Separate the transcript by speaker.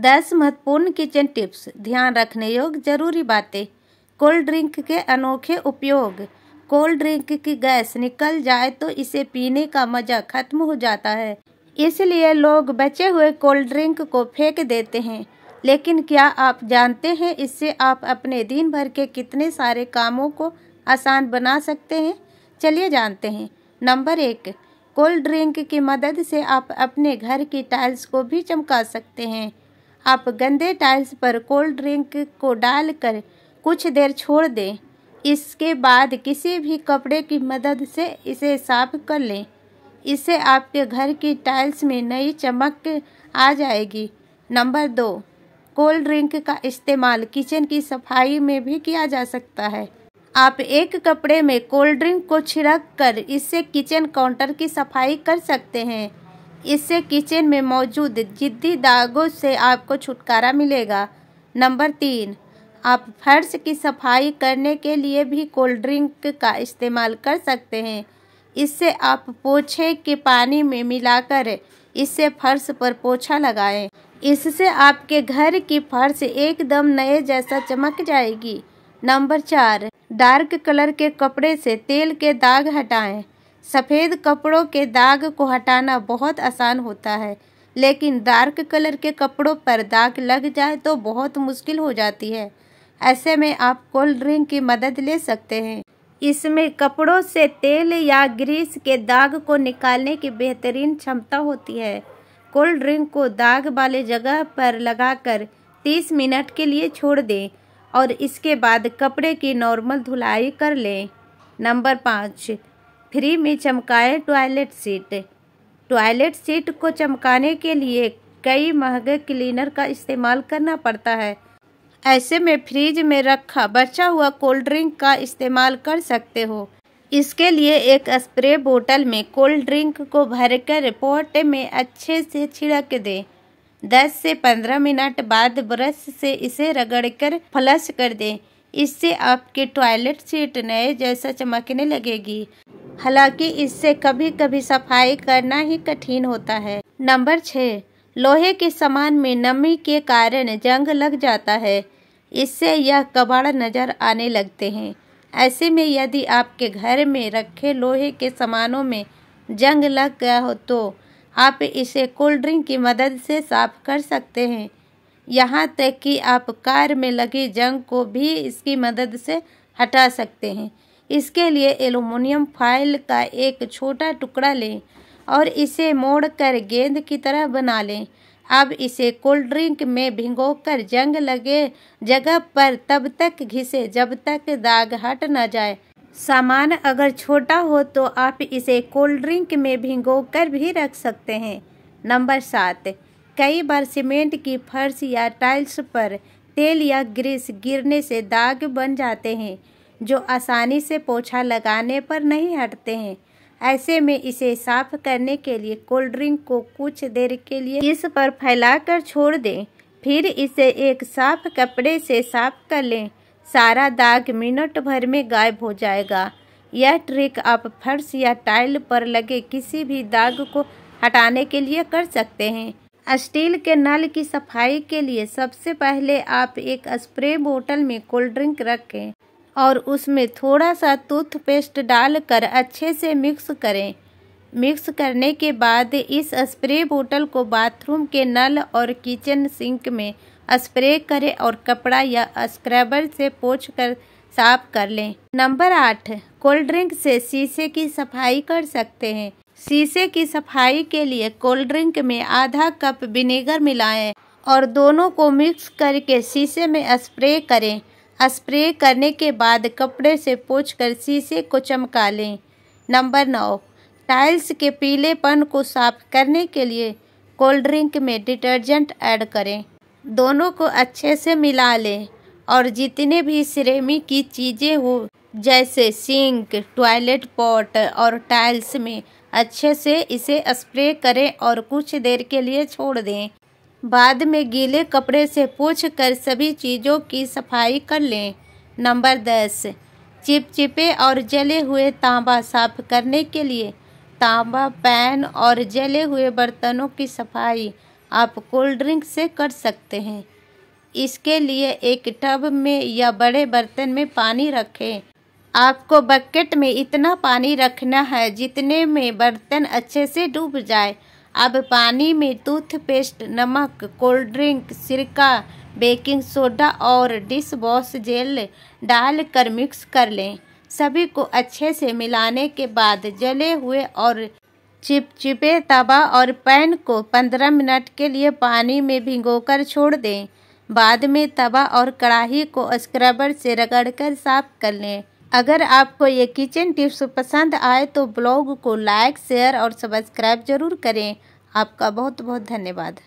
Speaker 1: दस महत्वपूर्ण kitchen tips ध्यान रखने योग्य जरूरी बातें कोल्ड ड्रिंक के अनोखे उपयोग कोल्ड ड्रिंक की गैस निकल जाए तो इसे पीने का मजा खत्म हो जाता है इसलिए लोग बचे हुए कोल्ड ड्रिंक को फेंक देते हैं लेकिन क्या आप जानते हैं इससे आप अपने दिन भर के कितने सारे कामों को आसान बना सकते हैं चलिए जानते हैं नंबर एक कोल्ड ड्रिंक की मदद से आप अपने घर की टाइल्स को भी चमका सकते हैं आप गंदे टाइल्स पर कोल्ड ड्रिंक को डालकर कुछ देर छोड़ दें इसके बाद किसी भी कपड़े की मदद से इसे साफ कर लें इससे आपके घर की टाइल्स में नई चमक आ जाएगी नंबर दो कोल्ड ड्रिंक का इस्तेमाल किचन की सफाई में भी किया जा सकता है आप एक कपड़े में कोल्ड ड्रिंक को छिड़क कर इससे किचन काउंटर की सफाई कर सकते हैं इससे किचन में मौजूद जिद्दी दागों से आपको छुटकारा मिलेगा नंबर तीन आप फर्श की सफाई करने के लिए भी कोल्ड ड्रिंक का इस्तेमाल कर सकते हैं इससे आप पोछे के पानी में मिलाकर इससे फर्श पर पोछा लगाएं। इससे आपके घर की फर्श एकदम नए जैसा चमक जाएगी नंबर चार डार्क कलर के कपड़े से तेल के दाग हटाएं। सफ़ेद कपड़ों के दाग को हटाना बहुत आसान होता है लेकिन डार्क कलर के कपड़ों पर दाग लग जाए तो बहुत मुश्किल हो जाती है ऐसे में आप कोल्ड ड्रिंक की मदद ले सकते हैं इसमें कपड़ों से तेल या ग्रीस के दाग को निकालने की बेहतरीन क्षमता होती है कोल्ड ड्रिंक को दाग वाले जगह पर लगाकर 30 मिनट के लिए छोड़ दें और इसके बाद कपड़े की नॉर्मल धुलाई कर लें नंबर पाँच फ्री में चमकाएं टॉयलेट सीट टॉयलेट सीट को चमकाने के लिए कई महंगे क्लीनर का इस्तेमाल करना पड़ता है ऐसे में फ्रिज में रखा बचा हुआ कोल्ड ड्रिंक का इस्तेमाल कर सकते हो इसके लिए एक स्प्रे बोतल में कोल्ड ड्रिंक को भरकर पॉट में अच्छे से छिड़क दें 10 से 15 मिनट बाद ब्रश से इसे रगड़कर फ्लश कर दें इससे आपके टॉयलेट सीट नए जैसा चमकने लगेगी हालांकि इससे कभी कभी सफाई करना ही कठिन होता है नंबर छः लोहे के सामान में नमी के कारण जंग लग जाता है इससे यह कबाड़ नज़र आने लगते हैं ऐसे में यदि आपके घर में रखे लोहे के सामानों में जंग लग गया हो तो आप इसे कोल्ड ड्रिंक की मदद से साफ कर सकते हैं यहाँ तक कि आप कार में लगी जंग को भी इसकी मदद से हटा सकते हैं इसके लिए एलुमिनियम फाइल का एक छोटा टुकड़ा लें और इसे मोड़कर गेंद की तरह बना लें अब इसे कोल्ड ड्रिंक में भिगोकर जंग लगे जगह पर तब तक घिसे जब तक दाग हट न जाए सामान अगर छोटा हो तो आप इसे कोल्ड ड्रिंक में भिगोकर भी रख सकते हैं नंबर सात कई बार सीमेंट की फर्श या टाइल्स पर तेल या ग्रीस गिरने से दाग बन जाते हैं जो आसानी से पोछा लगाने पर नहीं हटते हैं ऐसे में इसे साफ करने के लिए कोल्ड ड्रिंक को कुछ देर के लिए इस पर फैलाकर छोड़ दें फिर इसे एक साफ कपड़े से साफ कर लें सारा दाग मिनट भर में गायब हो जाएगा यह ट्रिक आप फर्श या टाइल पर लगे किसी भी दाग को हटाने के लिए कर सकते हैं स्टील के नल की सफाई के लिए सबसे पहले आप एक स्प्रे बोतल में कोल्ड ड्रिंक रखें और उसमें थोड़ा सा टूथपेस्ट डालकर अच्छे से मिक्स करें मिक्स करने के बाद इस स्प्रे बोतल को बाथरूम के नल और किचन सिंक में स्प्रे करें और कपड़ा या स्क्रबर से पोछ कर साफ कर लें नंबर आठ कोल्ड ड्रिंक से शीशे की सफाई कर सकते हैं शीशे की सफाई के लिए कोल्ड ड्रिंक में आधा कप विनेगर मिलाएं और दोनों को मिक्स करके शीशे में स्प्रे करें स्प्रे करने के बाद कपड़े से कर शीशे को चमका लें नंबर नौ टाइल्स के पीलेपन को साफ करने के लिए कोल्ड ड्रिंक में डिटर्जेंट ऐड करें दोनों को अच्छे से मिला लें और जितने भी सिरेमी की चीज़ें हो जैसे सिंक टॉयलेट पॉट और टाइल्स में अच्छे से इसे स्प्रे करें और कुछ देर के लिए छोड़ दें बाद में गीले कपड़े से पूछ कर सभी चीज़ों की सफाई कर लें नंबर दस चिपचिपे और जले हुए तांबा साफ करने के लिए तांबा पैन और जले हुए बर्तनों की सफाई आप कोल्ड ड्रिंक से कर सकते हैं इसके लिए एक टब में या बड़े बर्तन में पानी रखें आपको बकेट में इतना पानी रखना है जितने में बर्तन अच्छे से डूब जाए अब पानी में टूथपेस्ट नमक कोल्ड ड्रिंक सिरका बेकिंग सोडा और डिश वॉश जेल डालकर मिक्स कर लें सभी को अच्छे से मिलाने के बाद जले हुए और चिपचिपे तवा और पैन को 15 मिनट के लिए पानी में भिगोकर छोड़ दें बाद में तवा और कढ़ाही को स्क्रबर से रगड़कर साफ कर लें अगर आपको ये किचन टिप्स पसंद आए तो ब्लॉग को लाइक शेयर और सब्सक्राइब जरूर करें आपका बहुत बहुत धन्यवाद